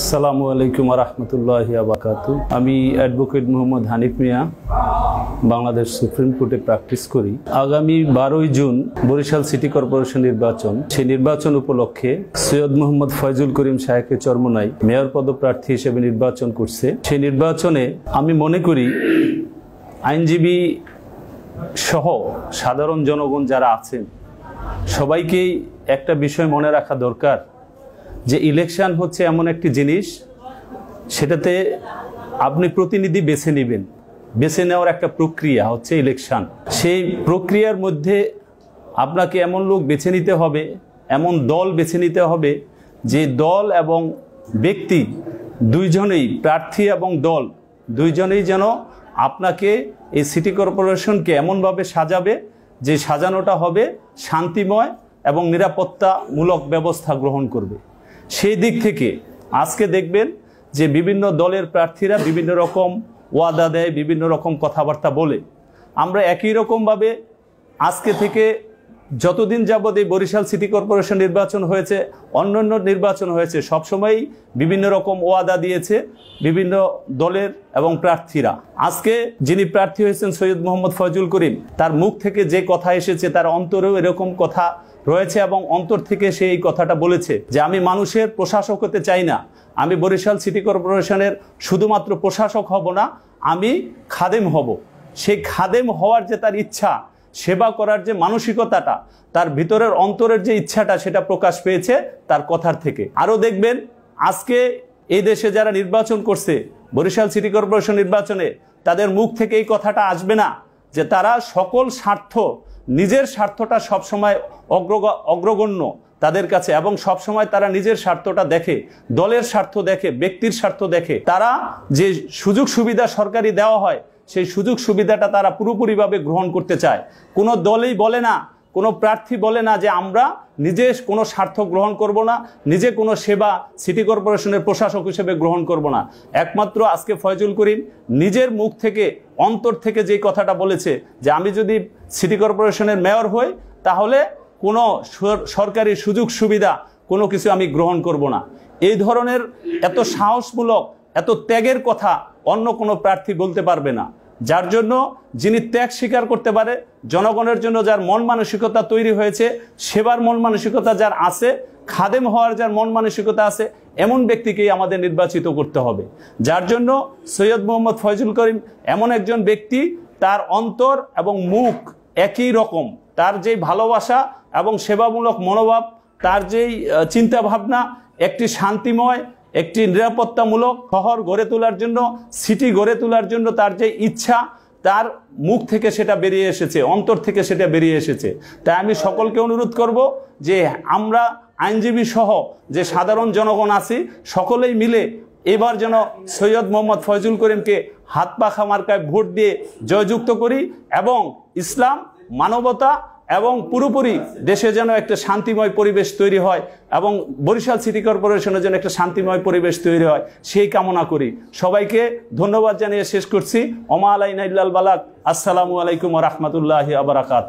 আসসালামু আলাইকুম রহমতুল্লাহ আবাকাত আমি অ্যাডভোকেট মোহাম্মদ হানিফ মিয়া বাংলাদেশ সুপ্রিম কোর্টে প্র্যাকটিস করি আগামী বারোই জুন বরিশাল সিটি কর্পোরেশন নির্বাচন সেই নির্বাচন উপলক্ষে সৈয়দ মোহাম্মদ ফয়জুল করিম সাহেবকে চর্মনাই মেয়র পদপ্রার্থী হিসেবে নির্বাচন করছে সেই নির্বাচনে আমি মনে করি আইনজীবী সহ সাধারণ জনগণ যারা আছেন সবাইকেই একটা বিষয় মনে রাখা দরকার যে ইলেকশন হচ্ছে এমন একটি জিনিস সেটাতে আপনি প্রতিনিধি বেছে নেবেন বেছে নেওয়ার একটা প্রক্রিয়া হচ্ছে ইলেকশন সেই প্রক্রিয়ার মধ্যে আপনাকে এমন লোক বেছে নিতে হবে এমন দল বেছে নিতে হবে যে দল এবং ব্যক্তি দুইজনেই প্রার্থী এবং দল দুইজনেই যেন আপনাকে এই সিটি কর্পোরেশনকে এমনভাবে সাজাবে যে সাজানোটা হবে শান্তিময় এবং নিরাপত্তামূলক ব্যবস্থা গ্রহণ করবে সেই দিক থেকে আজকে দেখবেন যে বিভিন্ন দলের প্রার্থীরা বিভিন্ন রকম ওয়াদা দেয় বিভিন্ন রকম কথাবার্তা বলে আমরা একই রকমভাবে আজকে থেকে যতদিন যাবৎ এই বরিশাল সিটি কর্পোরেশন নির্বাচন হয়েছে অন্যান্য নির্বাচন হয়েছে সবসময়ই বিভিন্ন রকম ওয়াদা দিয়েছে বিভিন্ন দলের এবং প্রার্থীরা আজকে যিনি প্রার্থী হয়েছেন সৈয়দ মোহাম্মদ ফয়জুল করিম তার মুখ থেকে যে কথা এসেছে তার অন্তরেও এরকম কথা রয়েছে এবং অন্তর থেকে সে এই কথাটা বলেছে যে আমি মানুষের প্রশাসক হতে চাই না আমি বরিশাল সিটি কর্পোরেশনের শুধুমাত্র প্রশাসক হব না আমি খাদেম হব সেই খাদেম হওয়ার যে তার ইচ্ছা সেবা করার যে মানসিকতাটা তার ভিতরের অন্তরের যে ইচ্ছাটা সেটা প্রকাশ পেয়েছে তার কথার থেকে আরও দেখবেন আজকে এই দেশে যারা নির্বাচন করছে বরিশাল সিটি কর্পোরেশন নির্বাচনে তাদের মুখ থেকে এই কথাটা আসবে না যে তারা সকল স্বার্থ নিজের স্বার্থটা সবসময় অগ্র অগ্রগণ্য তাদের কাছে এবং সবসময় তারা নিজের স্বার্থটা দেখে দলের স্বার্থ দেখে ব্যক্তির স্বার্থ দেখে তারা যে সুযোগ সুবিধা সরকারি দেওয়া হয় সেই সুযোগ সুবিধাটা তারা পুরোপুরিভাবে গ্রহণ করতে চায় কোনো দলেই বলে না কোনো প্রার্থী বলে না যে আমরা নিজে কোনো স্বার্থ গ্রহণ করব না নিজে কোনো সেবা সিটি কর্পোরেশনের প্রশাসক হিসেবে গ্রহণ করব না একমাত্র আজকে ফয়জুল করিম নিজের মুখ থেকে অন্তর থেকে যে কথাটা বলেছে যে আমি যদি সিটি কর্পোরেশনের মেয়র হই তাহলে কোনো সরকারি সুযোগ সুবিধা কোনো কিছু আমি গ্রহণ করব না এই ধরনের এত সাহসমূলক এত ত্যাগের কথা অন্য কোনো প্রার্থী বলতে পারবে না যার জন্য যিনি ত্যাগ স্বীকার করতে পারে জনগণের জন্য যার মন মানসিকতা তৈরি হয়েছে সেবার মন মানসিকতা যার আছে খাদেম হওয়ার যার মন মানসিকতা আছে এমন ব্যক্তিকেই আমাদের নির্বাচিত করতে হবে যার জন্য সৈয়দ মোহাম্মদ ফয়জুল করিম এমন একজন ব্যক্তি তার অন্তর এবং মুখ একই রকম তার যেই ভালোবাসা এবং সেবামূলক মনোভাব তার যেই চিন্তাভাবনা একটি শান্তিময় একটি নিরাপত্তামূলক শহর গড়ে তোলার জন্য সিটি গড়ে তোলার জন্য তার যে ইচ্ছা তার মুখ থেকে সেটা বেরিয়ে এসেছে অন্তর থেকে সেটা বেরিয়ে এসেছে তাই আমি সকলকে অনুরোধ করব যে আমরা আইনজীবী সহ যে সাধারণ জনগণ আছি সকলেই মিলে এবার যেন সৈয়দ মোহাম্মদ ফয়জুল করিমকে হাত পাখা মার্কায় ভোট দিয়ে জয়যুক্ত করি এবং ইসলাম মানবতা এবং পুরোপুরি দেশে যেন একটা শান্তিময় পরিবেশ তৈরি হয় এবং বরিশাল সিটি কর্পোরেশনের জন্য একটা শান্তিময় পরিবেশ তৈরি হয় সেই কামনা করি সবাইকে ধন্যবাদ জানিয়ে শেষ করছি অমা আলাইনা ইল্লাল বালাক আসসালামু আলাইকুম রহমতুল্লাহ আবরাকাত